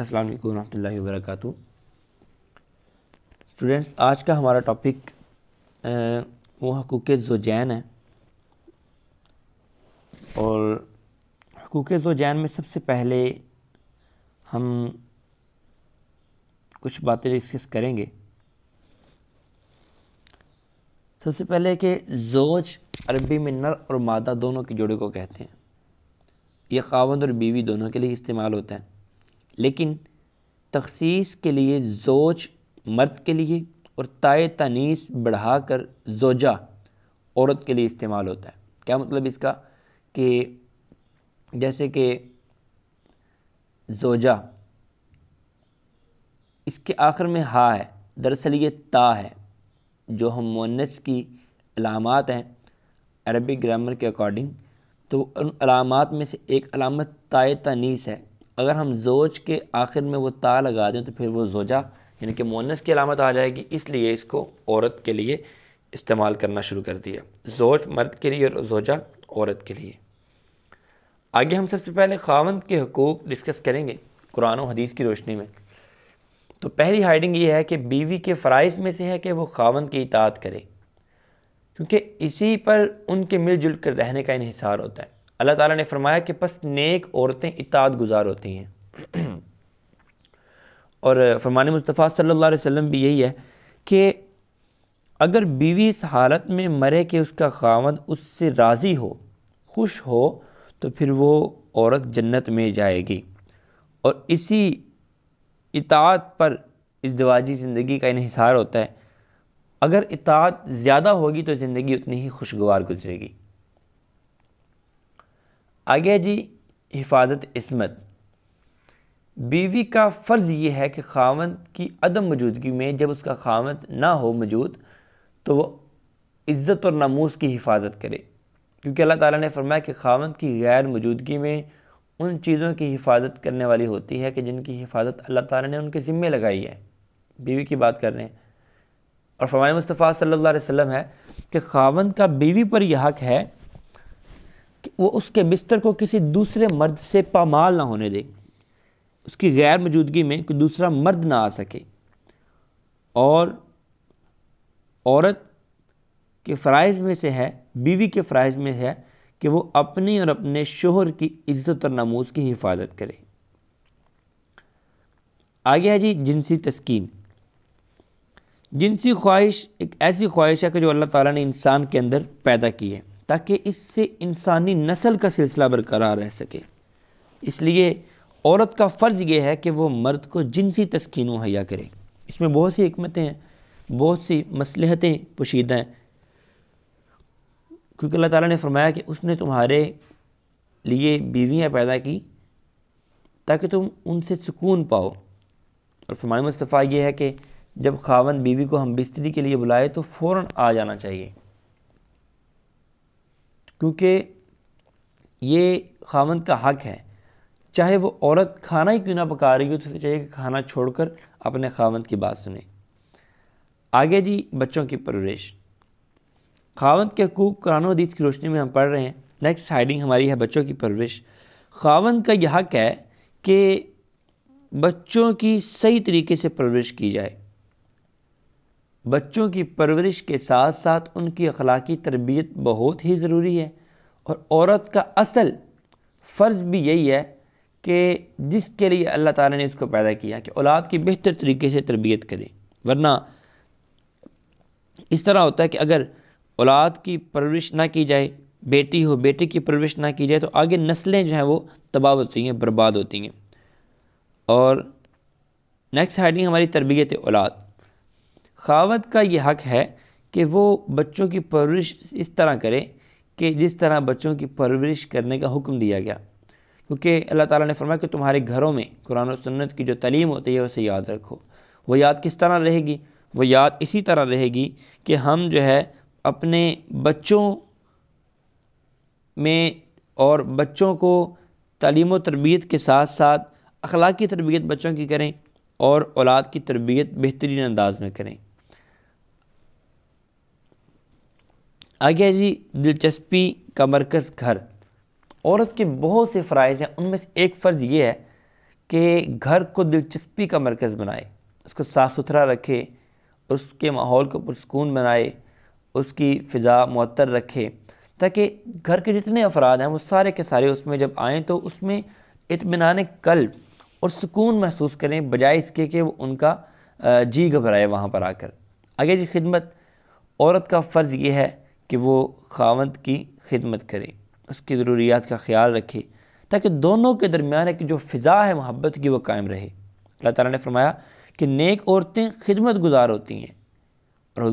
अस्सलाम वालेकुम रहमतुल्लाहि वबरकातुहू स्टूडेंट्स आज का हमारा टॉपिक वो हकूक़ जोजैन है और हकूक़ जोजैन में सबसे पहले हम कुछ बातें डिस्कस करेंगे सबसे पहले कि जोज अरबी में नर और मादा दोनों के जोड़े को कहते हैं यह खावंद और बीवी दोनों के लिए इस्तेमाल होता है लेकिन तखसीस के लिए जोज मर्द के लिए और ताय तनीस बढ़ा कर जोजा औरत के लिए इस्तेमाल होता है क्या मतलब इसका कि जैसे कि जोजा इसके आखिर में हा है दरअसल ये ता है जो हम मुनस की अलामत हैं अरबी ग्रामर के अकॉर्डिंग तो उन अलामत में से एक अलामत ताय तनीस है अगर हम जोज के आखिर में वो ता लगा दें तो फिर वो जोजा यानी कि मोनस की अलामत आ जाएगी इसलिए इसको औरत के लिए इस्तेमाल करना शुरू कर दिया जोज मर्द के लिए और जोजा औरत के लिए आगे हम सबसे पहले खावंद के हकूक़ डिस्कस करेंगे कुरान और हदीस की रोशनी में तो पहली हाइडिंग ये है कि बीवी के फ़राइज़ में से है कि वो खावंद की इतात करे क्योंकि इसी पर उनके मिलजुल कर रहने का इन्हिसार होता है अल्लाह ताला ने फरमाया कि बस नेक औरतें इताद गुजार होती हैं और फरमान मुस्तफ़ा सल्लल्लाहु अलैहि वसल्लम भी यही है कि अगर बीवी इस हालत में मरे कि उसका खावंद उससे राज़ी हो खुश हो तो फिर वो औरत जन्नत में जाएगी और इसी इतात पर इस दवाजी ज़िंदगी का इहिसार होता है अगर इतात ज़्यादा होगी तो ज़िंदगी उतनी ही खुशगवार गुजरेगी आगे जी हिफाजत इसमत बीवी का फ़र्ज़ ये है कि खावंद की अदम मौजूदगी में जब उसका खावंद ना हो मौजूद तो वह इज़्ज़त और नामूस की हिफाजत करे क्योंकि अल्लाह ताला ने फरमाया कि खावंद की गैर मौजूदगी में उन चीज़ों की हिफाजत करने वाली होती है कि जिनकी हिफाजत अल्लाह ताला ने उनके ज़िम्मे लगाई है बीवी की बात कर रहे हैं और फरमान मुस्तफ़ा सल्ला वसम है कि खावंद का बीवी पर यह हक है वो उसके बिस्तर को किसी दूसरे मर्द से पामाल ना होने दे उसकी गैर मौजूदगी में कोई दूसरा मर्द ना आ सके और औरत के फ़रज़ में से है बीवी के फराइज में है कि वो अपनी और अपने शोहर की इज़्ज़त और नमूज की हिफाजत करे आगे है जी जिनसी तस्कीन जिनसी ख्वाहिश एक ऐसी ख्वाहिश है कि जो अल्लाह ताला ने इंसान के अंदर पैदा की है ताकि इससे इंसानी नस्ल का सिलसिला बरकरार रह सके इसलिए औरत का फ़र्ज़ यह है कि वो मर्द को जिनसी तस्किन मुहैया करे इसमें बहुत सी हमतें हैं बहुत सी मसलहतें पोशीदा हैं क्योंकि अल्लाह ताला ने फरमाया कि उसने तुम्हारे लिए बीवियाँ पैदा की ताकि तुम उनसे सुकून पाओ और फरमान मुस्तफ़ा ये है कि जब खावन बीवी को हम बिस्तरी के लिए बुलाए तो फ़ौर आ जाना चाहिए क्योंकि ये खामंद का हक़ है चाहे वो औरत खाना ही क्यों ना पका रही हो तो उसे चाहिए कि खाना छोड़कर अपने खावंद की बात सुने आगे जी बच्चों की परवरिश खावंद के हकूक कुरान हदीस की रोशनी में हम पढ़ रहे हैं नेक्स्ट हाइडिंग हमारी है बच्चों की परवरिश खावंद का यह हक है कि बच्चों की सही तरीके से परवरिश की जाए बच्चों की परवरिश के साथ साथ उनकी अखलाकी तरबियत बहुत ही ज़रूरी है और औरत का असल फ़र्ज़ भी यही है कि जिसके लिए अल्लाह ताला ने इसको पैदा किया कि औलाद की बेहतर तरीके से तरबियत करें वरना इस तरह होता है कि अगर औलाद की परवरिश ना की जाए बेटी हो बेटे की परवरिश ना की जाए तो आगे नस्लें जो हैं वो तबाह होती हैं बर्बाद होती हैं और नेक्स्ट हाइडिंग हमारी तरबियत औलाद खावत का ये हक़ है कि वो बच्चों की परवरिश इस तरह करे कि जिस तरह बच्चों की परवरिश करने का हुक्म दिया गया क्योंकि अल्लाह ताला ने फरमाया कि तुम्हारे घरों में कुरान और सुन्नत की जो तलीम होती है उसे याद रखो वो याद किस तरह रहेगी वो याद इसी तरह रहेगी कि हम जो है अपने बच्चों में और बच्चों को तलीम और तरबियत के साथ साथ अखलाकी तरबियत बच्चों की करें और औलाद की तरबियत बेहतरीन अंदाज में करें आगे है जी दिलचस्पी का मरकज़ घर औरत के बहुत से फ़रज़ हैं उनमें से एक फ़र्ज़ ये है कि घर को दिलचस्पी का मरकज़ बनाए उसको साफ़ सुथरा रखे उसके माहौल को पुरस्कून बनाए उसकी फ़िज़ा मअतर रखे ताकि घर के जितने अफराद हैं वो सारे के सारे उसमें जब आएँ तो उसमें इतमान कल और सुकून महसूस करें बजाय इसके कि वो उनका जी घबराए वहाँ पर आकर आगे जी खिदमत औरत का फ़र्ज़ ये है कि वो खावंद की खिदमत करे उसकी ज़रूरियात का ख्याल रखे ताकि दोनों के दरमियान एक जो फ़िज़ा है मोहब्बत की वो कायम रहे अल्लाह ताला ने फरमाया कि नेक औरतें खिदमत गुजार होती हैं और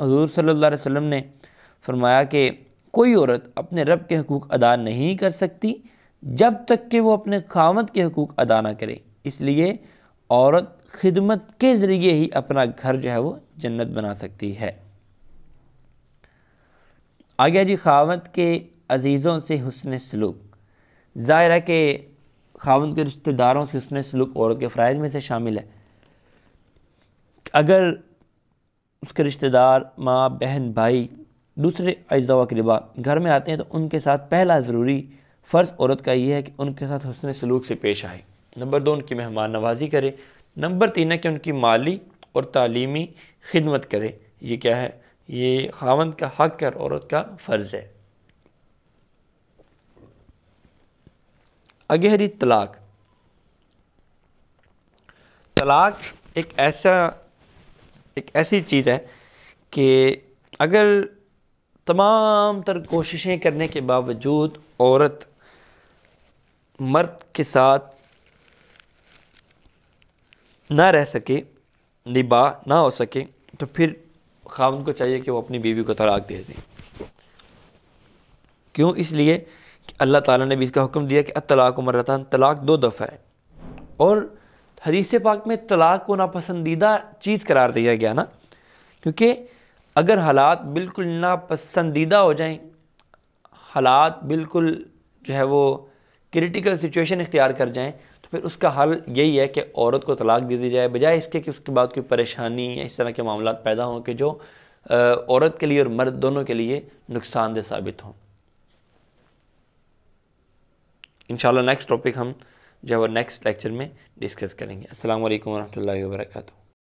हजूर सल्ला वसम ने फरमाया कि कोई औरत अपने रब के हकूक़ अदा नहीं कर सकती जब तक कि वो अपने खामत के हकूक़ अदा ना करे इसलिए औरत खिदमत के ज़रिए ही अपना घर जो है वो जन्नत बना सकती है आगे जी खावत के अज़ीज़ों से हसन सलूक ज़ाहिर है कि खावत के रिश्तेदारों से हसन सलूक औरत के फ़रज़ में से शामिल है अगर उसके रिश्तेदार माँ बहन भाई दूसरे अज्जा वकरबा घर में आते हैं तो उनके साथ पहला ज़रूरी फ़र्ज़ औरत का ये है कि उनके साथ हसन सलूक से पेश आए नंबर दो उनकी मेहमान नवाजी करे नंबर तीन है कि उनकी माली और तालीमी खिदमत करे ये क्या है ये खावंद का हक और औरत का फ़र्ज़ है अगहरी हरी तलाक तलाक एक ऐसा एक ऐसी चीज़ है कि अगर तमाम तर कोशिशें करने के बावजूद औरत मर्द के साथ ना रह सके निभा ना हो सके तो फिर खामन को चाहिए कि वो अपनी बीवी को तलाक दे दें क्यों इसलिए कि अल्लाह ताला ने भी इसका हुक्म दिया कि अतलाक मरता तलाक दो दफ़ा है और हदीस पाक में तलाक को नापसंदीदा चीज़ करार दिया गया ना क्योंकि अगर हालात बिल्कुल नापसंदीदा हो जाएं हालात बिल्कुल जो है वो क्रिटिकल सिचुएशन इख्तियार कर जाएं फिर उसका हल यही है कि औरत को तलाक दे दी जाए बजाय इसके कि उसके बाद कोई परेशानी या इस तरह के मामला पैदा हों कि जो औरत के लिए और मर्द दोनों के लिए नुकसानदेह साबित हों इन नेक्स्ट टॉपिक हम जो है नेक्स्ट लेक्चर में डिस्कस करेंगे असल वरहमल वर्का